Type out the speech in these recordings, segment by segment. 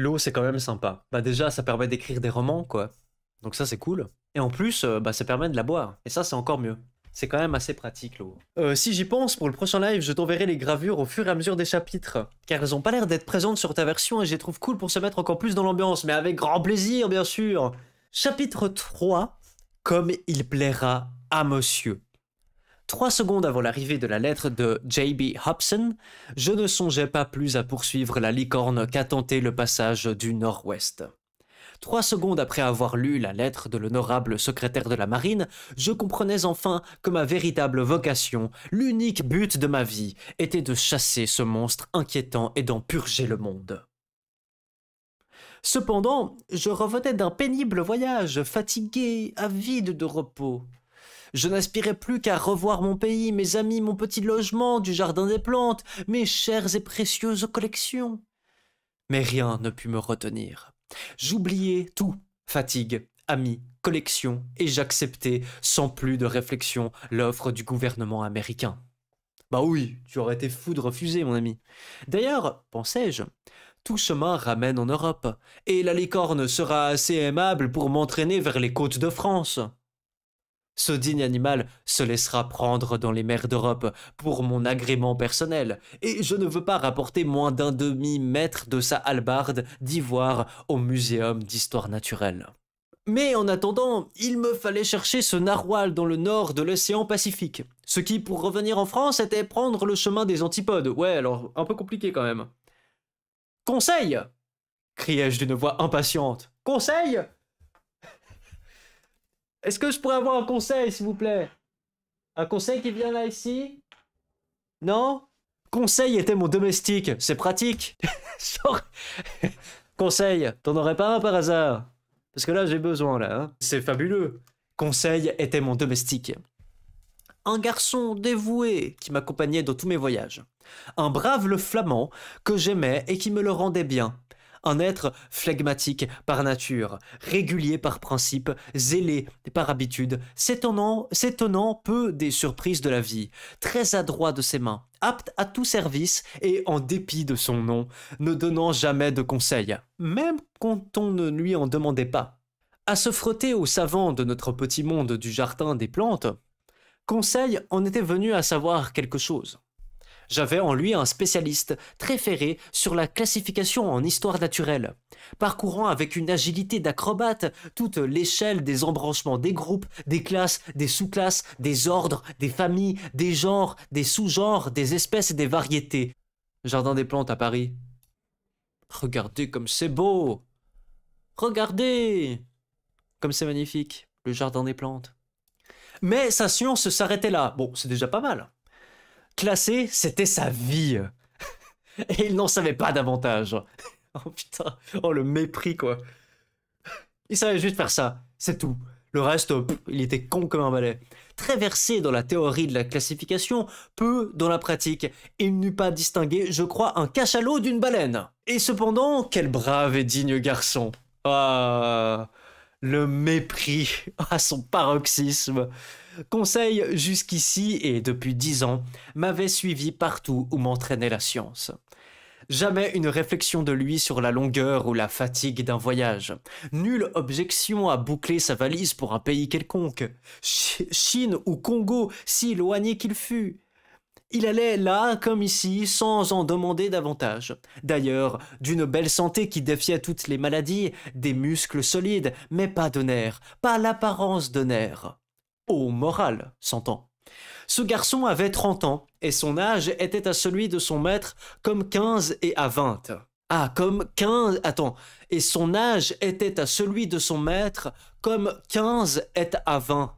l'eau, c'est quand même sympa. Bah déjà, ça permet d'écrire des romans, quoi. Donc ça, c'est cool. Et en plus, euh, bah, ça permet de la boire. Et ça, c'est encore mieux. C'est quand même assez pratique l'eau. Euh, si j'y pense, pour le prochain live, je t'enverrai les gravures au fur et à mesure des chapitres. Car elles ont pas l'air d'être présentes sur ta version et je les trouve cool pour se mettre encore plus dans l'ambiance. Mais avec grand plaisir, bien sûr. Chapitre 3. Comme il plaira à monsieur. Trois secondes avant l'arrivée de la lettre de J.B. Hobson, je ne songeais pas plus à poursuivre la licorne qu'à tenter le passage du Nord-Ouest. Trois secondes après avoir lu la lettre de l'honorable secrétaire de la Marine, je comprenais enfin que ma véritable vocation, l'unique but de ma vie, était de chasser ce monstre inquiétant et d'en purger le monde. Cependant, je revenais d'un pénible voyage, fatigué, avide de repos. Je n'aspirais plus qu'à revoir mon pays, mes amis, mon petit logement, du jardin des plantes, mes chères et précieuses collections. Mais rien ne put me retenir. J'oubliais tout, fatigue, amis, collection, et j'acceptais, sans plus de réflexion, l'offre du gouvernement américain. Bah oui, tu aurais été fou de refuser, mon ami. D'ailleurs, pensais-je, tout chemin ramène en Europe, et la licorne sera assez aimable pour m'entraîner vers les côtes de France ce digne animal se laissera prendre dans les mers d'Europe pour mon agrément personnel, et je ne veux pas rapporter moins d'un demi-mètre de sa hallebarde d'ivoire au Muséum d'histoire naturelle. Mais en attendant, il me fallait chercher ce narwal dans le nord de l'océan Pacifique, ce qui, pour revenir en France, était prendre le chemin des antipodes. Ouais, alors un peu compliqué quand même. Conseil criai-je d'une voix impatiente. Conseil est-ce que je pourrais avoir un conseil, s'il vous plaît Un conseil qui vient là ici Non Conseil était mon domestique, c'est pratique. conseil, t'en aurais pas un par hasard Parce que là, j'ai besoin, là. Hein. c'est fabuleux. Conseil était mon domestique. Un garçon dévoué qui m'accompagnait dans tous mes voyages. Un brave le flamand que j'aimais et qui me le rendait bien. Un être phlegmatique par nature, régulier par principe, zélé par habitude, s'étonnant, s'étonnant peu des surprises de la vie, très adroit de ses mains, apte à tout service et en dépit de son nom, ne donnant jamais de conseils, même quand on ne lui en demandait pas. À se frotter aux savants de notre petit monde du jardin des plantes, Conseil en était venu à savoir quelque chose. J'avais en lui un spécialiste très ferré sur la classification en histoire naturelle, parcourant avec une agilité d'acrobate toute l'échelle des embranchements des groupes, des classes, des sous-classes, des ordres, des familles, des genres, des sous-genres, des espèces et des variétés. Jardin des plantes à Paris. Regardez comme c'est beau Regardez Comme c'est magnifique, le jardin des plantes. Mais sa science s'arrêtait là. Bon, c'est déjà pas mal classer, c'était sa vie. Et il n'en savait pas davantage. Oh putain, oh le mépris quoi. Il savait juste faire ça, c'est tout. Le reste, il était con comme un balai. Très versé dans la théorie de la classification, peu dans la pratique, il n'eût pas distingué, je crois, un cachalot d'une baleine. Et cependant, quel brave et digne garçon. Ah, le mépris à ah, son paroxysme conseil jusqu'ici et depuis dix ans m'avait suivi partout où m'entraînait la science. Jamais une réflexion de lui sur la longueur ou la fatigue d'un voyage. Nulle objection à boucler sa valise pour un pays quelconque. Chine ou Congo, si éloigné qu'il fût. Il allait là comme ici sans en demander davantage. D'ailleurs, d'une belle santé qui défiait toutes les maladies, des muscles solides, mais pas de nerfs, pas l'apparence de nerfs au moral, s'entend. Ce garçon avait 30 ans, et son âge était à celui de son maître comme 15 et à 20. Ah, comme 15... Attends. Et son âge était à celui de son maître comme 15 est à 20.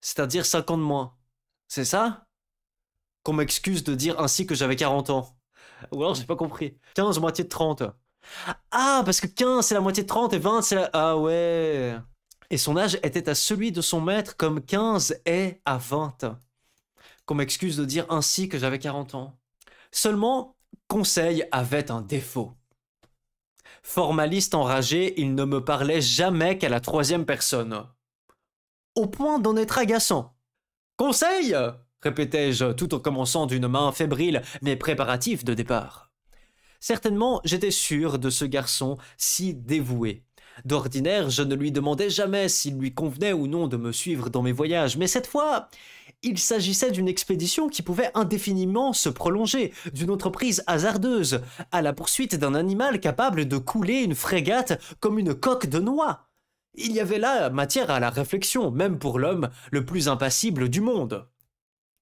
C'est-à-dire 50 mois. moins. C'est ça Qu'on m'excuse de dire ainsi que j'avais 40 ans. Ou alors j'ai pas compris. 15 moitié de 30. Ah, parce que 15 c'est la moitié de 30 et 20 c'est la... Ah ouais et son âge était à celui de son maître comme 15 et à 20. Qu'on m'excuse de dire ainsi que j'avais 40 ans. Seulement, Conseil avait un défaut. Formaliste enragé, il ne me parlait jamais qu'à la troisième personne. Au point d'en être agaçant. Conseil répétai-je tout en commençant d'une main fébrile mes préparatifs de départ. Certainement, j'étais sûr de ce garçon si dévoué, D'ordinaire, je ne lui demandais jamais s'il lui convenait ou non de me suivre dans mes voyages, mais cette fois, il s'agissait d'une expédition qui pouvait indéfiniment se prolonger, d'une entreprise hasardeuse, à la poursuite d'un animal capable de couler une frégate comme une coque de noix. Il y avait là matière à la réflexion, même pour l'homme le plus impassible du monde.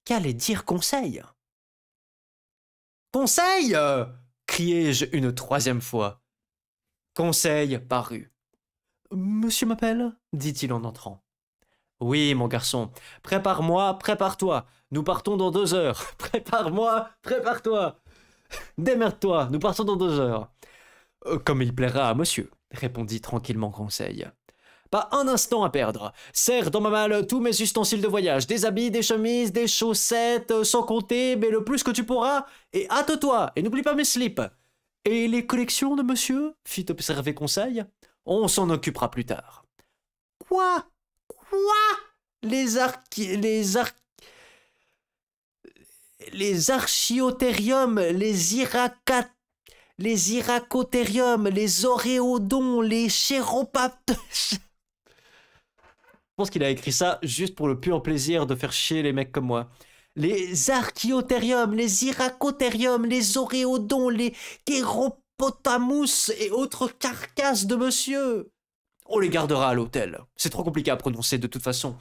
Qu'allait dire Conseil Conseil criai-je une troisième fois. Conseil parut. Monsieur m'appelle dit-il en entrant. Oui, mon garçon, prépare-moi, prépare-toi. Nous partons dans deux heures. Prépare-moi, prépare-toi. Démerde-toi, nous partons dans deux heures. Euh, comme il plaira à monsieur, répondit tranquillement Conseil. Pas un instant à perdre. Serre dans ma malle tous mes ustensiles de voyage, des habits, des chemises, des chaussettes, euh, sans compter, mais le plus que tu pourras, et hâte-toi, et n'oublie pas mes slips. Et les collections de monsieur fit observer Conseil. On s'en occupera plus tard. Quoi Quoi Les archi... Les arcs Les archiotériums, les iracat... Les iracotériums, les oréodons, les chéropaptes... Je pense qu'il a écrit ça juste pour le pur plaisir de faire chier les mecs comme moi. Les archiotérium, les iracotériums, les oréodons, les kéropaptes potamous et autres carcasses de monsieur. On les gardera à l'hôtel. C'est trop compliqué à prononcer de toute façon.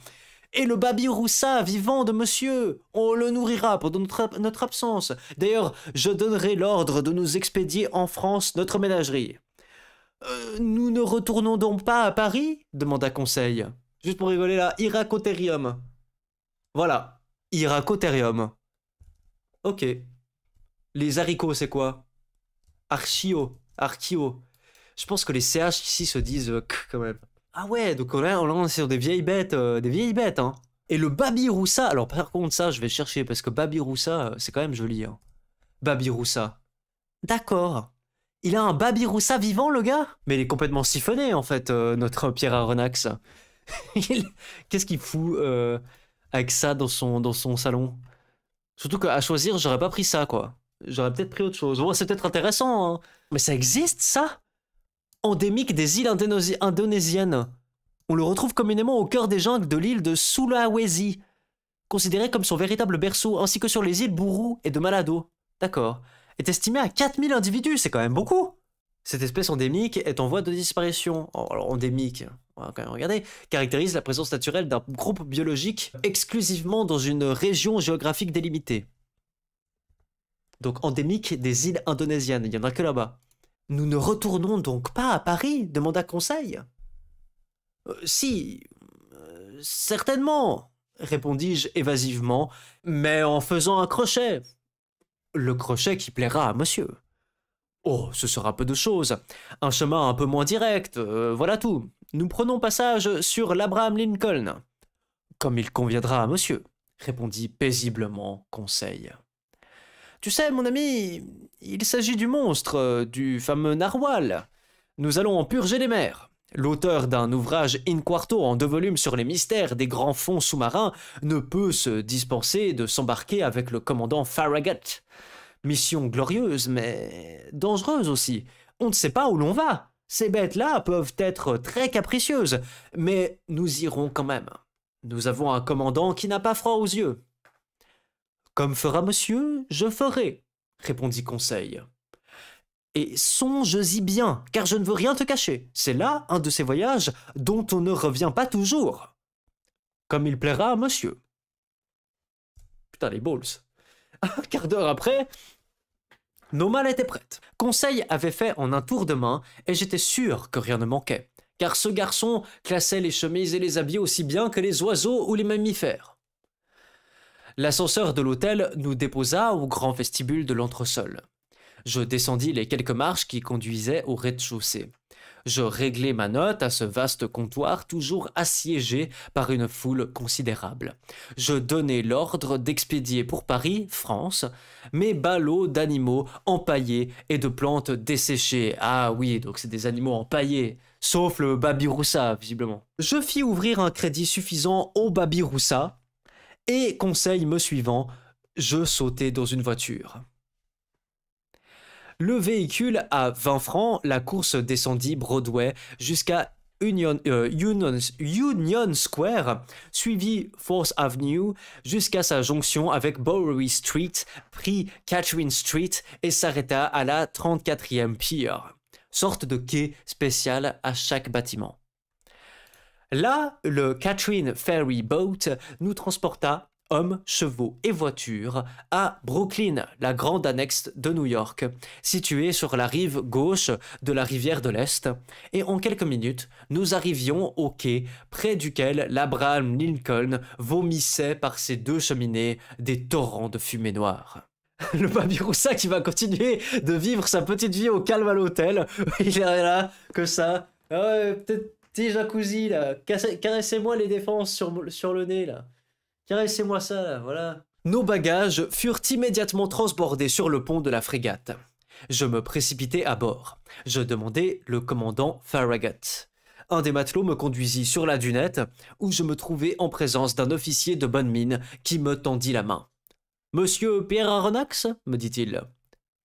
Et le babi roussa vivant de monsieur, on le nourrira pendant notre, absence. D'ailleurs, je donnerai l'ordre de nous expédier en France notre ménagerie. Euh, nous ne retournons donc pas à Paris demanda Conseil. Juste pour rigoler là, iracoterium. Voilà, Iracotherium. Ok. Les haricots, c'est quoi Archio. Archio. Je pense que les CH ici se disent euh, quand même. Ah ouais, donc on on est sur des vieilles bêtes, euh, des vieilles bêtes, hein. Et le Babiroussa, alors par contre ça je vais chercher parce que Babiroussa euh, c'est quand même joli. Hein. Babiroussa. D'accord. Il a un Babiroussa vivant le gars Mais il est complètement siphonné en fait notre Pierre Aronnax. Qu'est-ce qu'il fout avec ça dans son, dans son salon Surtout qu'à choisir j'aurais pas pris ça quoi j'aurais peut-être pris autre chose. Bon, c'est peut-être intéressant, hein. mais ça existe ça Endémique des îles indonésiennes. On le retrouve communément au cœur des jungles de l'île de Sulawesi, considérée comme son véritable berceau, ainsi que sur les îles Buru et de Malado. D'accord. Est estimé à 4000 individus, c'est quand même beaucoup Cette espèce endémique est en voie de disparition. Oh, alors endémique, on va quand même regarder, caractérise la présence naturelle d'un groupe biologique exclusivement dans une région géographique délimitée donc endémique des îles indonésiennes. Il n'y en a que là-bas. Nous ne retournons donc pas à Paris demanda Conseil. Euh, si, euh, certainement, répondis-je évasivement, mais en faisant un crochet. Le crochet qui plaira à monsieur. Oh, ce sera peu de choses. Un chemin un peu moins direct, euh, voilà tout. Nous prenons passage sur l'Abraham Lincoln. Comme il conviendra à monsieur, répondit paisiblement Conseil. Tu sais, mon ami, il s'agit du monstre, euh, du fameux narwal. Nous allons en purger les mers. L'auteur d'un ouvrage in quarto en deux volumes sur les mystères des grands fonds sous-marins ne peut se dispenser de s'embarquer avec le commandant Farragut. Mission glorieuse, mais dangereuse aussi. On ne sait pas où l'on va. Ces bêtes-là peuvent être très capricieuses, mais nous irons quand même. Nous avons un commandant qui n'a pas froid aux yeux. Comme fera monsieur, je ferai, répondit Conseil. Et songe-y bien, car je ne veux rien te cacher. C'est là un de ces voyages dont on ne revient pas toujours. Comme il plaira monsieur. Putain, les balls. Un quart d'heure après, nos malles étaient prêtes. Conseil avait fait en un tour de main, et j'étais sûr que rien ne manquait, car ce garçon classait les chemises et les habits aussi bien que les oiseaux ou les mammifères. L'ascenseur de l'hôtel nous déposa au grand vestibule de l'entresol. Je descendis les quelques marches qui conduisaient au rez-de-chaussée. Je réglai ma note à ce vaste comptoir toujours assiégé par une foule considérable. Je donnai l'ordre d'expédier pour Paris, France, mes ballots d'animaux empaillés et de plantes desséchées. Ah oui, donc c'est des animaux empaillés, sauf le babiroussa visiblement. Je fis ouvrir un crédit suffisant au babiroussa et conseil me suivant, je sautais dans une voiture. Le véhicule à 20 francs, la course descendit Broadway jusqu'à euh, Union, Square, suivi Fourth Avenue jusqu'à sa jonction avec Bowery Street, prit Catherine Street et s'arrêta à la 34e Pier, sorte de quai spécial à chaque bâtiment. Là, le Catherine Ferry Boat nous transporta hommes, chevaux et voitures à Brooklyn, la grande annexe de New York, située sur la rive gauche de la rivière de l'Est, et en quelques minutes, nous arrivions au quai près duquel l'Abraham Lincoln vomissait par ses deux cheminées des torrents de fumée noire. Le papy qui va continuer de vivre sa petite vie au calme à l'hôtel, il est là que ça. Ah ouais, peut-être si, jacuzzi, là, caressez-moi les défenses sur, le nez, là. Caressez-moi ça, voilà. Nos bagages furent immédiatement transbordés sur le pont de la frégate. Je me précipitai à bord. Je demandai le commandant Farragut. Un des matelots me conduisit sur la dunette, où je me trouvai en présence d'un officier de bonne mine qui me tendit la main. Monsieur Pierre Aronnax me dit-il.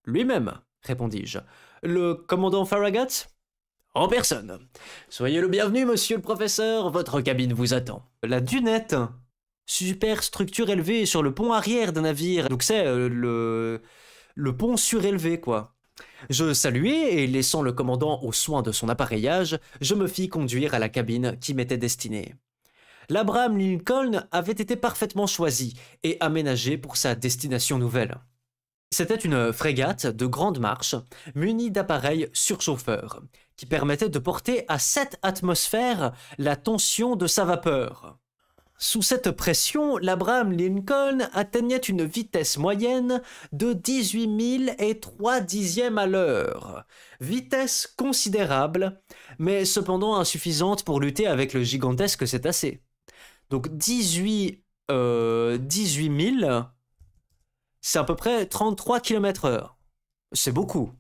Lui-même, répondis-je. Le commandant Farragut en personne. Soyez le bienvenu, monsieur le professeur, votre cabine vous attend. La dunette Super structure élevée sur le pont arrière d'un navire. Donc c'est euh, le... le pont surélevé, quoi. Je saluai et laissant le commandant aux soins de son appareillage, je me fis conduire à la cabine qui m'était destinée. L'Abraham Lincoln avait été parfaitement choisi et aménagé pour sa destination nouvelle. C'était une frégate de grande marche munie d'appareils surchauffeurs qui permettait de porter à cette atmosphères la tension de sa vapeur. Sous cette pression, l'Abraham Lincoln atteignait une vitesse moyenne de 18 3 dixièmes à l'heure. Vitesse considérable, mais cependant insuffisante pour lutter avec le gigantesque cétacé. Donc 18, euh, 18 000 c'est à peu près 33 km/h. C'est beaucoup.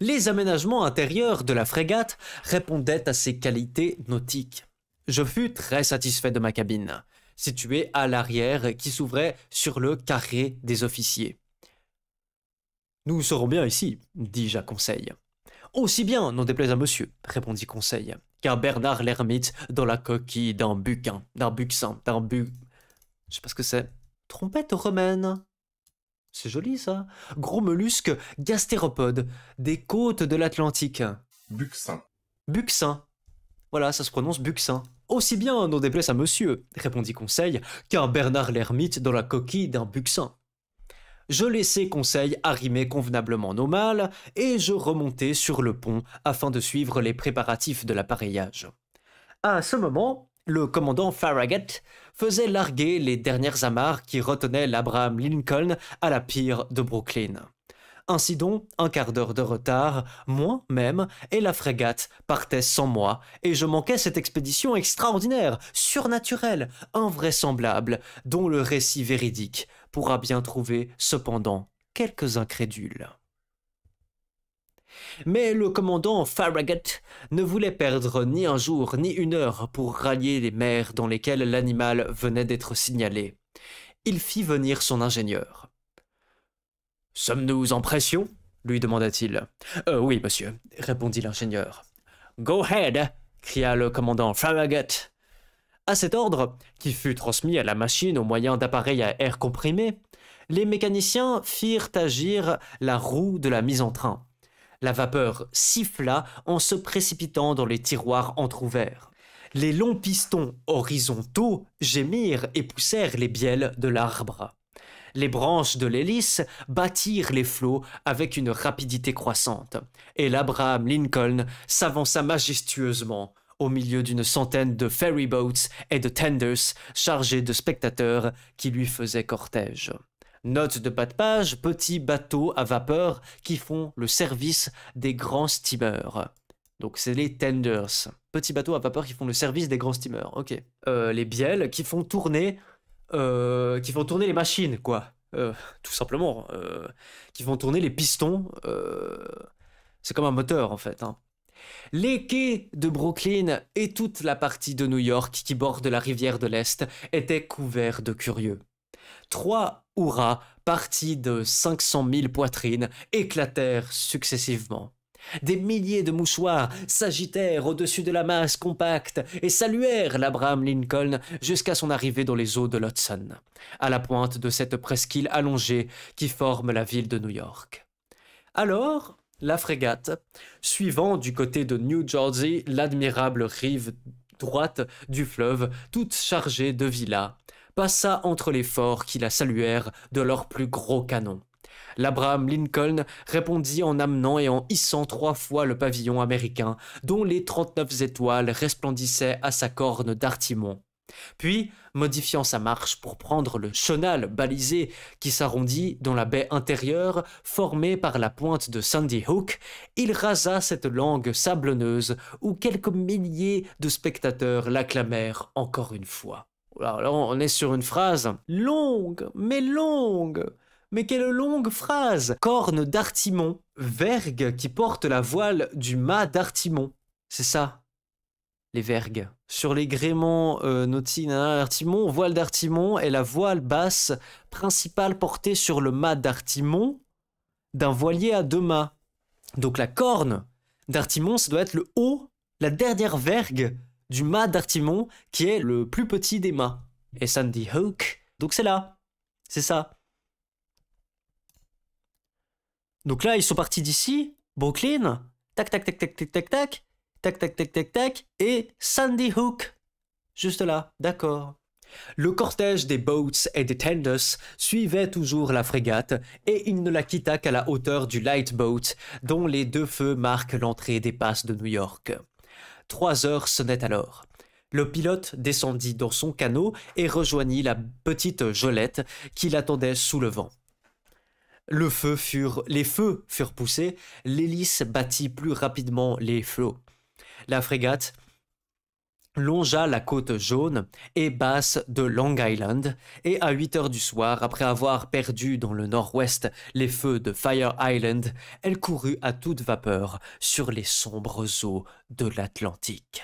Les aménagements intérieurs de la frégate répondaient à ses qualités nautiques. Je fus très satisfait de ma cabine, située à l'arrière qui s'ouvrait sur le carré des officiers. Nous serons bien ici, dis-je à Conseil. Aussi bien, n'en déplaise à monsieur, répondit Conseil, car Bernard l'ermite dans la coquille d'un buquin, d'un buxin, d'un bu. Je sais pas ce que c'est. Trompette romaine c'est joli ça. Gros mollusque gastéropode des côtes de l'Atlantique. Buxin. Buxin. Voilà, ça se prononce buxin. Aussi bien, non déplaise à monsieur, répondit Conseil, qu'un Bernard l'ermite dans la coquille d'un buxin. Je laissai Conseil arrimer convenablement nos mâles, et je remontai sur le pont afin de suivre les préparatifs de l'appareillage. À ce moment, le commandant Farragut faisait larguer les dernières amarres qui retenaient l'Abraham Lincoln à la pire de Brooklyn. Ainsi donc, un quart d'heure de retard, moi même, et la frégate partaient sans moi, et je manquais cette expédition extraordinaire, surnaturelle, invraisemblable, dont le récit véridique pourra bien trouver cependant quelques incrédules. Mais le commandant Farragut ne voulait perdre ni un jour ni une heure pour rallier les mers dans lesquelles l'animal venait d'être signalé. Il fit venir son ingénieur. Sommes-nous en pression lui demanda-t-il. Euh, oui, monsieur, répondit l'ingénieur. Go ahead cria le commandant Farragut. À cet ordre, qui fut transmis à la machine au moyen d'appareils à air comprimé, les mécaniciens firent agir la roue de la mise en train. La vapeur siffla en se précipitant dans les tiroirs entr'ouverts. Les longs pistons horizontaux gémirent et poussèrent les bielles de l'arbre. Les branches de l'hélice battirent les flots avec une rapidité croissante, et l'Abraham Lincoln s'avança majestueusement au milieu d'une centaine de ferryboats et de tenders chargés de spectateurs qui lui faisaient cortège notes de pas de page, petits bateaux à vapeur qui font le service des grands steamers. Donc c'est les tenders, petits bateaux à vapeur qui font le service des grands steamers. Ok. Euh, les bielles qui font tourner, euh, qui font tourner les machines, quoi. Euh, tout simplement, qui font tourner les pistons. c'est comme un moteur en fait. Hein. Les quais de Brooklyn et toute la partie de New York qui borde la rivière de l'Est étaient couverts de curieux. Trois hurrahs partis de 500 000 poitrines éclatèrent successivement. Des milliers de mouchoirs s'agitèrent au-dessus de la masse compacte et saluèrent l'Abraham Lincoln jusqu'à son arrivée dans les eaux de l'Hudson, à la pointe de cette presqu'île allongée qui forme la ville de New York. Alors, la frégate, suivant du côté de New Jersey l'admirable rive droite du fleuve, toute chargée de villas, passa entre les forts qui la saluèrent de leurs plus gros canons. L'Abraham Lincoln répondit en amenant et en hissant trois fois le pavillon américain, dont les 39 étoiles resplendissaient à sa corne d'artimon. Puis, modifiant sa marche pour prendre le chenal balisé qui s'arrondit dans la baie intérieure formée par la pointe de Sandy Hook, il rasa cette langue sablonneuse où quelques milliers de spectateurs l'acclamèrent encore une fois. Alors là, on est sur une phrase longue, mais longue. Mais quelle longue phrase Corne d'Artimon, vergue qui porte la voile du mât d'Artimon. C'est ça, les vergues. Sur les gréements euh, nautiques d'Artimon, hein, voile d'Artimon est la voile basse principale portée sur le mât d'Artimon d'un voilier à deux mâts. Donc la corne d'Artimon, ça doit être le haut, la dernière vergue du mât d'Artimon, qui est le plus petit des mâts. Et Sandy Hook, donc c'est là. C'est ça. Donc là, ils sont partis d'ici, Brooklyn, tac, tac, tac, tac, tac, tac, tac, tac, tac, tac, tac, tac, et Sandy Hook. Juste là, d'accord. Le cortège des boats et des tenders suivait toujours la frégate et il ne la quitta qu'à la hauteur du light boat dont les deux feux marquent l'entrée des passes de New York. Trois heures sonnaient alors. Le pilote descendit dans son canot et rejoignit la petite Jolette qui l'attendait sous le vent. les feux furent poussés, l'hélice battit plus rapidement les flots. La frégate, longea la côte jaune et basse de Long Island, et à 8 heures du soir, après avoir perdu dans le nord-ouest les feux de Fire Island, elle courut à toute vapeur sur les sombres eaux de l'Atlantique.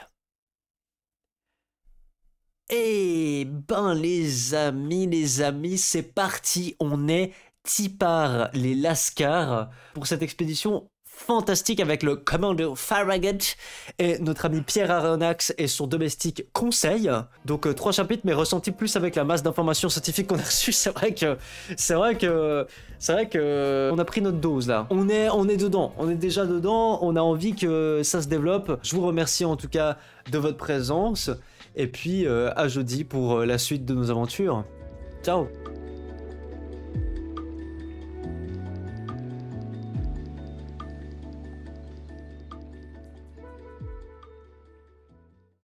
Eh ben les amis, les amis, c'est parti, on est Tipar les Lascars pour cette expédition fantastique avec le commando Farragut et notre ami Pierre Aronnax et son domestique Conseil. Donc euh, trois chapitres, mais ressenti plus avec la masse d'informations scientifiques qu'on a reçues. C'est vrai que c'est vrai que c'est vrai que on a pris notre dose là. On est on est dedans, on est déjà dedans. On a envie que ça se développe. Je vous remercie en tout cas de votre présence et puis euh, à jeudi pour euh, la suite de nos aventures. Ciao.